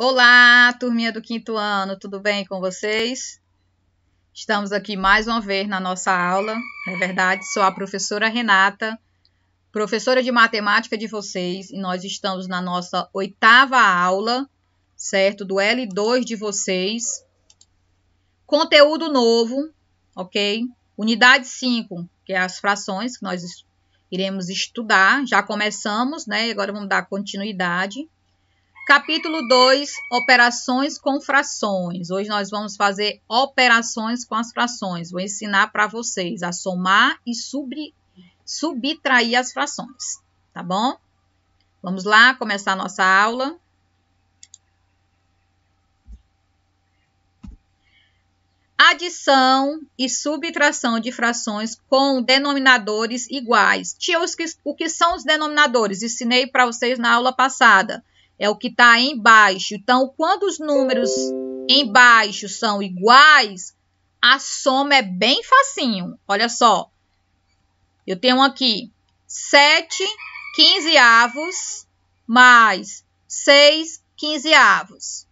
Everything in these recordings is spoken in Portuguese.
Olá, turminha do quinto ano, tudo bem com vocês? Estamos aqui mais uma vez na nossa aula, É verdade, sou a professora Renata, professora de matemática de vocês, e nós estamos na nossa oitava aula, certo? Do L2 de vocês. Conteúdo novo, ok? Unidade 5, que é as frações que nós iremos estudar. Já começamos, né? Agora vamos dar continuidade. Capítulo 2, operações com frações. Hoje nós vamos fazer operações com as frações. Vou ensinar para vocês a somar e subtrair as frações, tá bom? Vamos lá começar a nossa aula. Adição e subtração de frações com denominadores iguais. Tia, o que são os denominadores? Ensinei para vocês na aula passada é o que está embaixo. Então, quando os números embaixo são iguais, a soma é bem facinho. Olha só. Eu tenho aqui 7 quinzeavos mais 6 quinzeavos,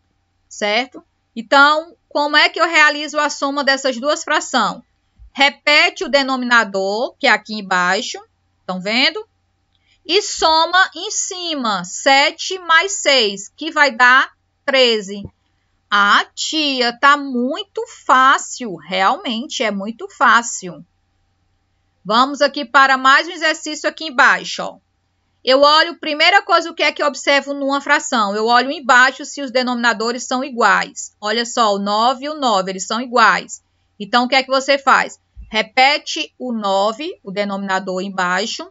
certo? Então, como é que eu realizo a soma dessas duas frações? Repete o denominador, que é aqui embaixo, estão vendo? e soma em cima 7 mais 6, que vai dar 13. Ah, tia, tá muito fácil, realmente é muito fácil. Vamos aqui para mais um exercício aqui embaixo, ó. Eu olho, primeira coisa, o que é que eu observo numa fração? Eu olho embaixo se os denominadores são iguais. Olha só, o 9 e o 9, eles são iguais. Então, o que é que você faz? Repete o 9, o denominador embaixo,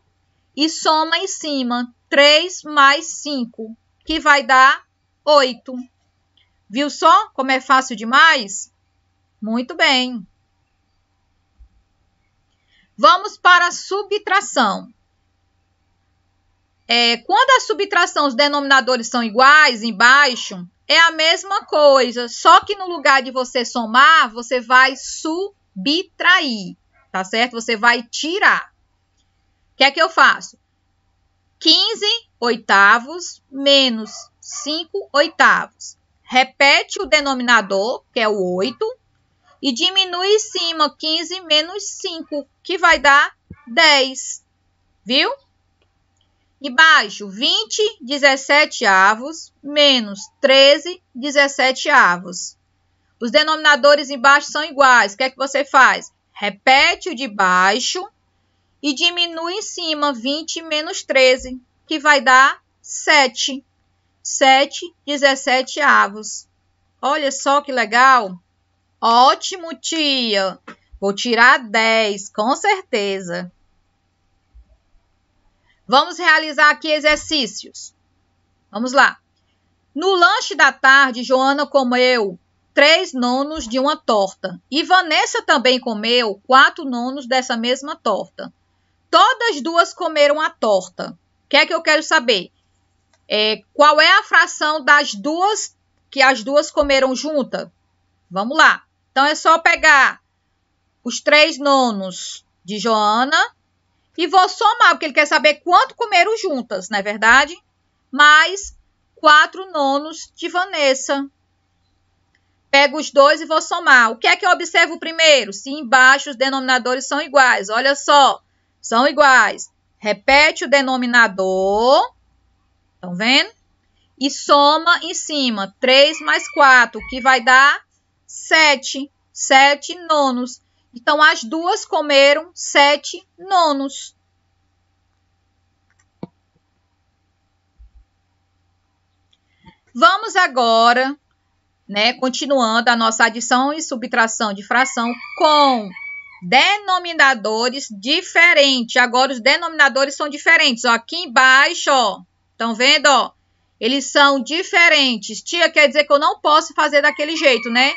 e soma em cima 3 mais 5, que vai dar 8. Viu só como é fácil demais? Muito bem. Vamos para a subtração. É, quando a subtração, os denominadores são iguais embaixo, é a mesma coisa, só que no lugar de você somar, você vai subtrair, tá certo? Você vai tirar. O que é que eu faço? 15 oitavos menos 5 oitavos. Repete o denominador, que é o 8, e diminui em cima 15 menos 5, que vai dar 10. Viu? Embaixo, 20 17 avos menos 13 17 avos. Os denominadores embaixo são iguais. O que é que você faz? Repete o de baixo e diminui em cima 20 menos 13, que vai dar 7. 7 17 avos. Olha só que legal. Ótimo, tia. Vou tirar 10, com certeza. Vamos realizar aqui exercícios. Vamos lá. No lanche da tarde, Joana comeu três nonos de uma torta e Vanessa também comeu quatro nonos dessa mesma torta todas duas comeram a torta. O que é que eu quero saber? É, qual é a fração das duas que as duas comeram juntas? Vamos lá. Então é só pegar os três nonos de Joana e vou somar, porque ele quer saber quanto comeram juntas, não é verdade? Mais quatro nonos de Vanessa. Pego os dois e vou somar. O que é que eu observo primeiro? Se embaixo os denominadores são iguais. Olha só, são iguais. Repete o denominador. Estão vendo? E soma em cima. 3 mais 4, que vai dar 7. 7 nonos. Então, as duas comeram 7 nonos. Vamos agora, né, continuando a nossa adição e subtração de fração com denominadores diferentes. Agora, os denominadores são diferentes. Ó, aqui embaixo, ó. Estão vendo, ó? Eles são diferentes. Tia, quer dizer que eu não posso fazer daquele jeito, né?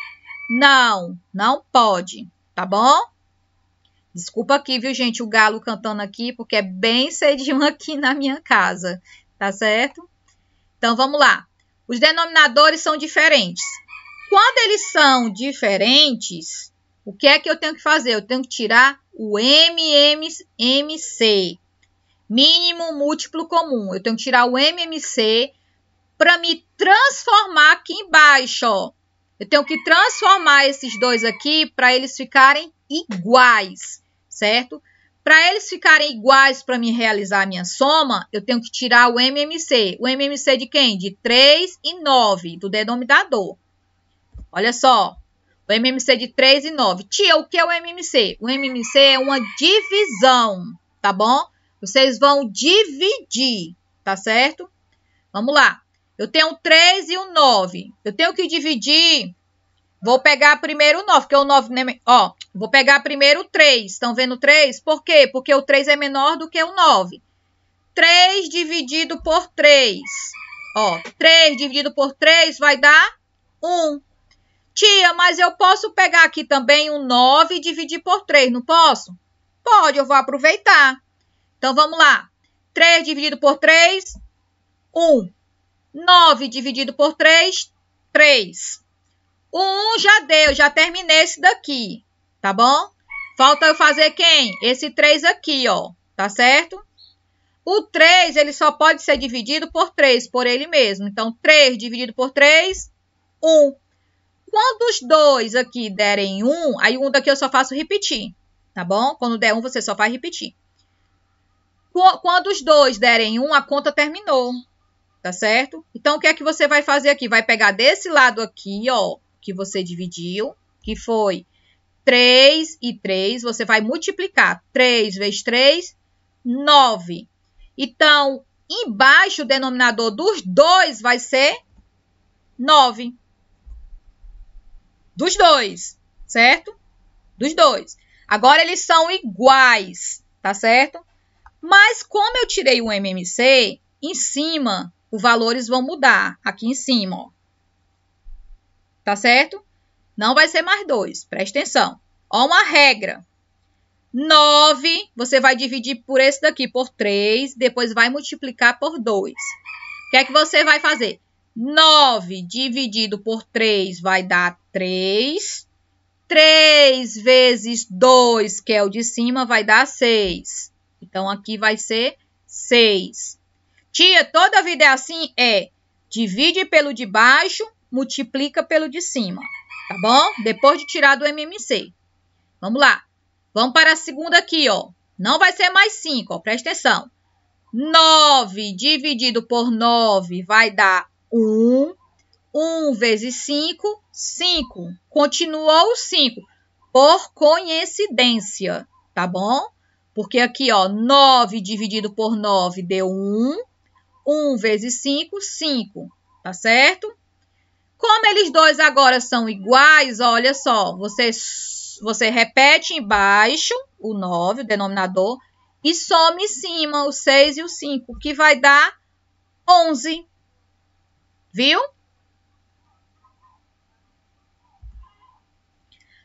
Não, não pode. Tá bom? Desculpa aqui, viu, gente, o galo cantando aqui, porque é bem cedinho aqui na minha casa. Tá certo? Então, vamos lá. Os denominadores são diferentes. Quando eles são diferentes, o que é que eu tenho que fazer? Eu tenho que tirar o MMC, mínimo múltiplo comum. Eu tenho que tirar o MMC para me transformar aqui embaixo. Ó. Eu tenho que transformar esses dois aqui para eles ficarem iguais, certo? Para eles ficarem iguais para me realizar a minha soma, eu tenho que tirar o MMC. O MMC de quem? De 3 e 9, do denominador. Olha só, o MMC de 3 e 9. Tia, o que é o MMC? O MMC é uma divisão, tá bom? Vocês vão dividir, tá certo? Vamos lá. Eu tenho 3 e o 9. Eu tenho que dividir. Vou pegar primeiro o 9, porque o 9... É ó, vou pegar primeiro o 3. Estão vendo o 3? Por quê? Porque o 3 é menor do que o 9. 3 dividido por 3. Ó, 3 dividido por 3 vai dar 1. Tia, mas eu posso pegar aqui também um 9 e dividir por 3, não posso? Pode, eu vou aproveitar. Então vamos lá. 3 dividido por 3, 1. 9 dividido por 3, 3. O 1 já deu, já terminei esse daqui, tá bom? Falta eu fazer quem? Esse 3 aqui, ó, tá certo? O 3, ele só pode ser dividido por 3, por ele mesmo. Então, 3 dividido por 3, 1. Quando os dois aqui derem um, aí um daqui eu só faço repetir, tá bom? Quando der um, você só vai repetir. Quando os dois derem um, a conta terminou, tá certo? Então, o que é que você vai fazer aqui? Vai pegar desse lado aqui, ó, que você dividiu, que foi 3 e 3, você vai multiplicar 3 vezes 3, 9. Então, embaixo, o denominador dos dois vai ser 9. Dos dois, certo? Dos dois. Agora eles são iguais, tá certo? Mas como eu tirei o MMC, em cima os valores vão mudar, aqui em cima, ó. Tá certo? Não vai ser mais 2, presta atenção. Ó uma regra. 9, você vai dividir por esse daqui, por 3, depois vai multiplicar por 2. O que é que você vai fazer? 9 dividido por 3 vai dar 3. 3 vezes 2, que é o de cima, vai dar 6. Então, aqui vai ser 6. Tia, toda vida é assim? É. Divide pelo de baixo, multiplica pelo de cima. Tá bom? Depois de tirar do MMC. Vamos lá. Vamos para a segunda aqui, ó. Não vai ser mais 5, ó. Presta atenção. 9 dividido por 9 vai dar 1. 1 vezes 5, 5. Continuou o 5. Por coincidência, tá bom? Porque aqui, ó, 9 dividido por 9 deu 1. 1 vezes 5, 5. Tá certo? Como eles dois agora são iguais, olha só, você, você repete embaixo o 9, o denominador, e some em cima o 6 e o 5, que vai dar 11. Viu?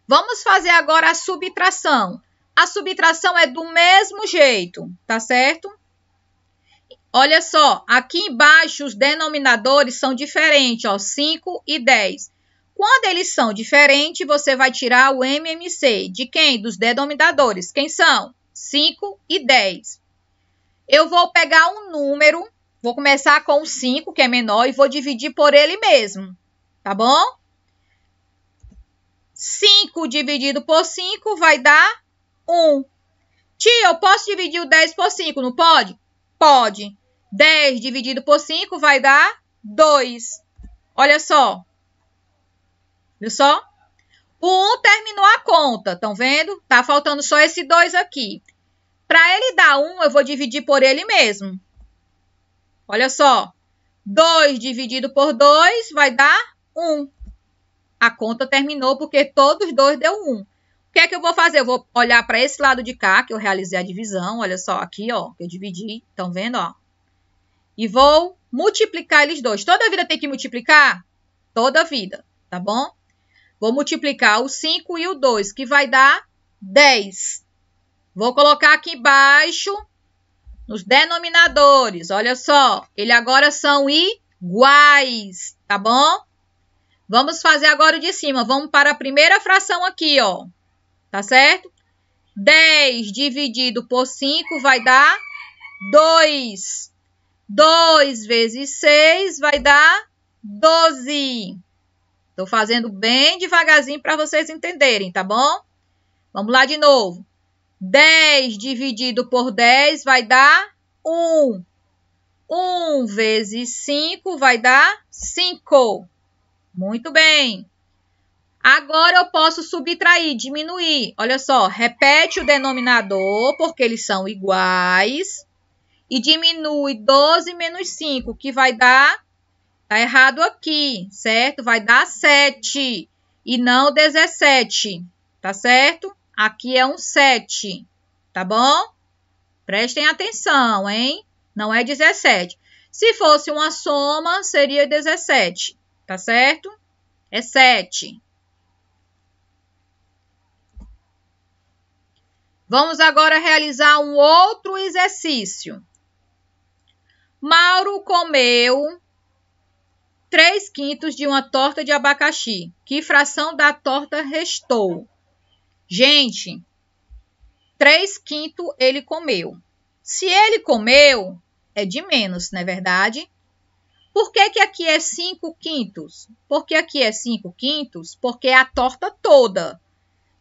Vamos fazer agora a subtração. A subtração é do mesmo jeito, tá certo? Olha só, aqui embaixo os denominadores são diferentes, ó, 5 e 10. Quando eles são diferentes, você vai tirar o MMC. De quem? Dos denominadores. Quem são? 5 e 10. Eu vou pegar um número Vou começar com o 5, que é menor, e vou dividir por ele mesmo, tá bom? 5 dividido por 5 vai dar 1. Tia, eu posso dividir o 10 por 5, não pode? Pode. 10 dividido por 5 vai dar 2. Olha só. Viu só? O 1 terminou a conta, estão vendo? Tá faltando só esse 2 aqui. Para ele dar 1, eu vou dividir por ele mesmo. Olha só. 2 dividido por 2 vai dar 1. A conta terminou porque todos dois deu 1. O que é que eu vou fazer? Eu vou olhar para esse lado de cá, que eu realizei a divisão. Olha só, aqui, ó, que eu dividi. Estão vendo, ó? E vou multiplicar eles dois. Toda vida tem que multiplicar? Toda vida, tá bom? Vou multiplicar o 5 e o 2, que vai dar 10. Vou colocar aqui embaixo nos denominadores, olha só, ele agora são iguais, tá bom? Vamos fazer agora o de cima, vamos para a primeira fração aqui, ó, tá certo? 10 dividido por 5 vai dar 2. 2 vezes 6 vai dar 12. Estou fazendo bem devagarzinho para vocês entenderem, tá bom? Vamos lá de novo. 10 dividido por 10 vai dar 1. 1 vezes 5 vai dar 5. Muito bem. Agora eu posso subtrair, diminuir. Olha só, repete o denominador, porque eles são iguais. E diminui 12 menos 5, que vai dar... Está errado aqui, certo? Vai dar 7 e não 17, tá certo? Aqui é um 7, tá bom? Prestem atenção, hein? Não é 17. Se fosse uma soma, seria 17, tá certo? É 7. Vamos agora realizar um outro exercício. Mauro comeu 3 quintos de uma torta de abacaxi. Que fração da torta restou? Gente, três quintos ele comeu. Se ele comeu, é de menos, não é verdade? Por que, que aqui é 5 quintos? Porque aqui é 5 quintos? Porque é a torta toda.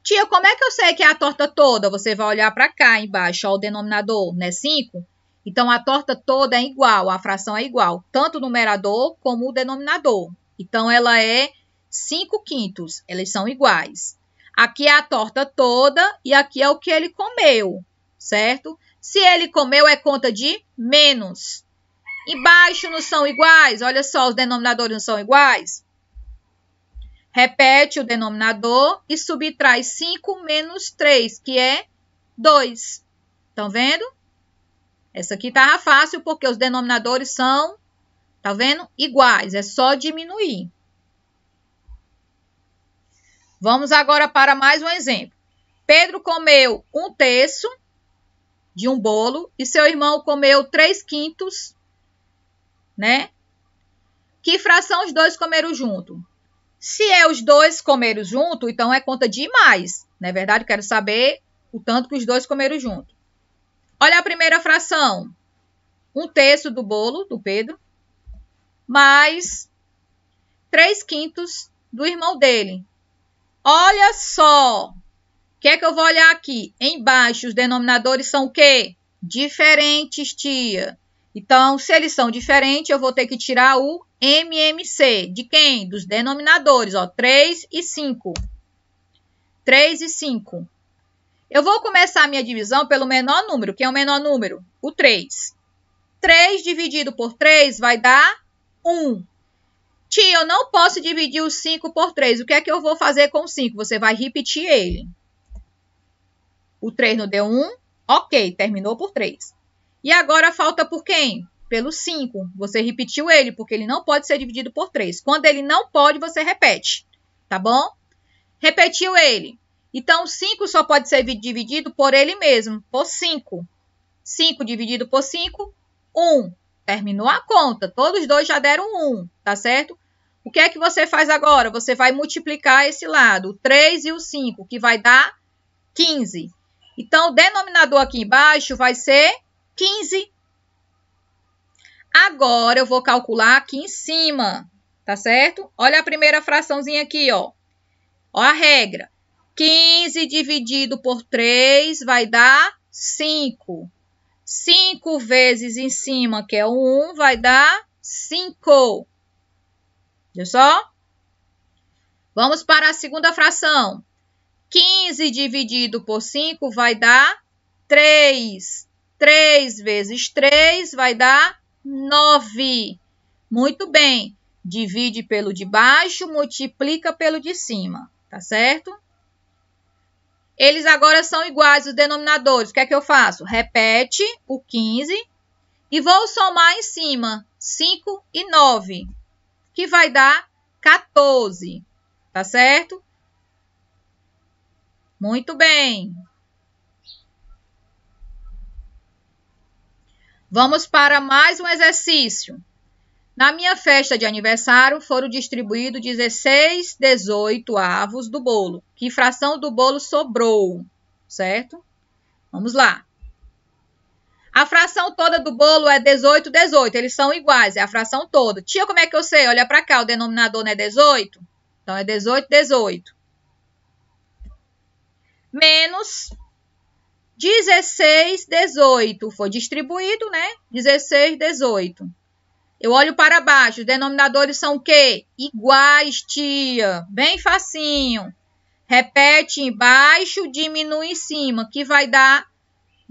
Tia, como é que eu sei que é a torta toda? Você vai olhar para cá embaixo, ó, o denominador, né? 5. Então, a torta toda é igual, a fração é igual, tanto o numerador como o denominador. Então, ela é 5 quintos, eles são iguais. Aqui é a torta toda e aqui é o que ele comeu, certo? Se ele comeu, é conta de menos. Embaixo não são iguais? Olha só, os denominadores não são iguais? Repete o denominador e subtrai 5 menos 3, que é 2. Estão vendo? Essa aqui estava fácil porque os denominadores são, tá vendo? Iguais, é só diminuir. Vamos agora para mais um exemplo. Pedro comeu um terço de um bolo e seu irmão comeu três quintos, né? Que fração os dois comeram junto? Se é os dois comeram junto, então é conta de mais. Na é verdade, quero saber o tanto que os dois comeram junto. Olha a primeira fração. Um terço do bolo do Pedro, mais três quintos do irmão dele, Olha só. O que é que eu vou olhar aqui? Embaixo, os denominadores são o quê? Diferentes, tia. Então, se eles são diferentes, eu vou ter que tirar o MMC. De quem? Dos denominadores, ó. 3 e 5. 3 e 5. Eu vou começar a minha divisão pelo menor número. Quem é o menor número? O 3. 3 dividido por 3 vai dar 1. Tia, eu não posso dividir o 5 por 3. O que é que eu vou fazer com o 5? Você vai repetir ele. O 3 não deu 1. Um. Ok, terminou por 3. E agora falta por quem? Pelo 5. Você repetiu ele, porque ele não pode ser dividido por 3. Quando ele não pode, você repete. Tá bom? Repetiu ele. Então, 5 só pode ser dividido por ele mesmo, por 5. 5 dividido por 5, 1. Um. Terminou a conta. Todos dois já deram 1, um, tá certo? O que é que você faz agora? Você vai multiplicar esse lado, o 3 e o 5, que vai dar 15. Então, o denominador aqui embaixo vai ser 15. Agora, eu vou calcular aqui em cima, tá certo? Olha a primeira fraçãozinha aqui, ó. Ó a regra. 15 dividido por 3 vai dar 5. 5 vezes em cima, que é 1, vai dar 5. Viu só? Vamos para a segunda fração. 15 dividido por 5 vai dar 3. 3 vezes 3 vai dar 9. Muito bem. Divide pelo de baixo, multiplica pelo de cima, tá certo? Eles agora são iguais, os denominadores. O que é que eu faço? Repete o 15 e vou somar em cima, 5 e 9 que vai dar 14, tá certo? Muito bem. Vamos para mais um exercício. Na minha festa de aniversário foram distribuídos 16 18 avos do bolo. Que fração do bolo sobrou, certo? Vamos lá. A fração toda do bolo é 18, 18. Eles são iguais, é a fração toda. Tia, como é que eu sei? Olha para cá, o denominador não é 18? Então é 18, 18. Menos 16, 18. Foi distribuído, né? 16, 18. Eu olho para baixo. Os denominadores são o quê? Iguais, tia. Bem facinho. Repete embaixo, diminui em cima, que vai dar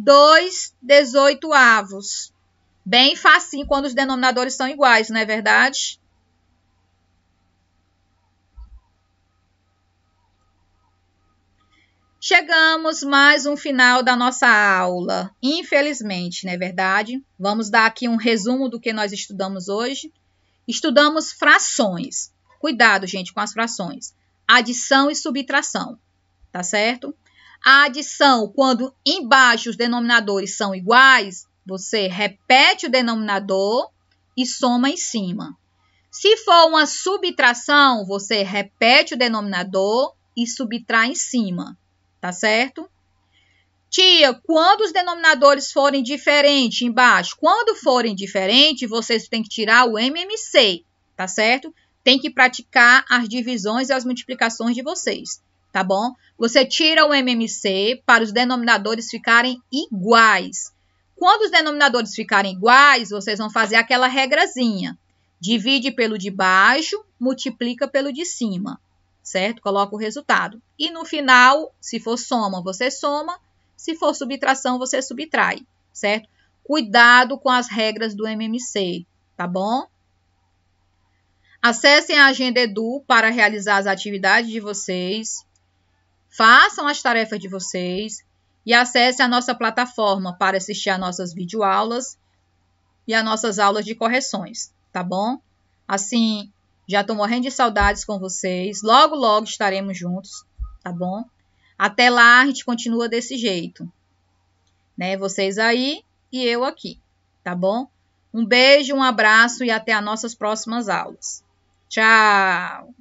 2 18 avos. Bem facinho quando os denominadores são iguais, não é verdade? Chegamos mais um final da nossa aula. Infelizmente, não é verdade? Vamos dar aqui um resumo do que nós estudamos hoje. Estudamos frações. Cuidado, gente, com as frações. Adição e subtração, tá certo? A adição, quando embaixo os denominadores são iguais, você repete o denominador e soma em cima. Se for uma subtração, você repete o denominador e subtrai em cima, tá certo? Tia, quando os denominadores forem diferentes embaixo, quando forem diferentes, vocês têm que tirar o MMC, tá certo? Tem que praticar as divisões e as multiplicações de vocês tá bom? Você tira o MMC para os denominadores ficarem iguais. Quando os denominadores ficarem iguais, vocês vão fazer aquela regrazinha. Divide pelo de baixo, multiplica pelo de cima, certo? Coloca o resultado. E no final, se for soma, você soma. Se for subtração, você subtrai, certo? Cuidado com as regras do MMC, tá bom? Acessem a agenda Edu para realizar as atividades de vocês façam as tarefas de vocês e acesse a nossa plataforma para assistir às nossas videoaulas e às nossas aulas de correções, tá bom? Assim, já estou morrendo de saudades com vocês. Logo, logo estaremos juntos, tá bom? Até lá, a gente continua desse jeito. Né? Vocês aí e eu aqui, tá bom? Um beijo, um abraço e até as nossas próximas aulas. Tchau!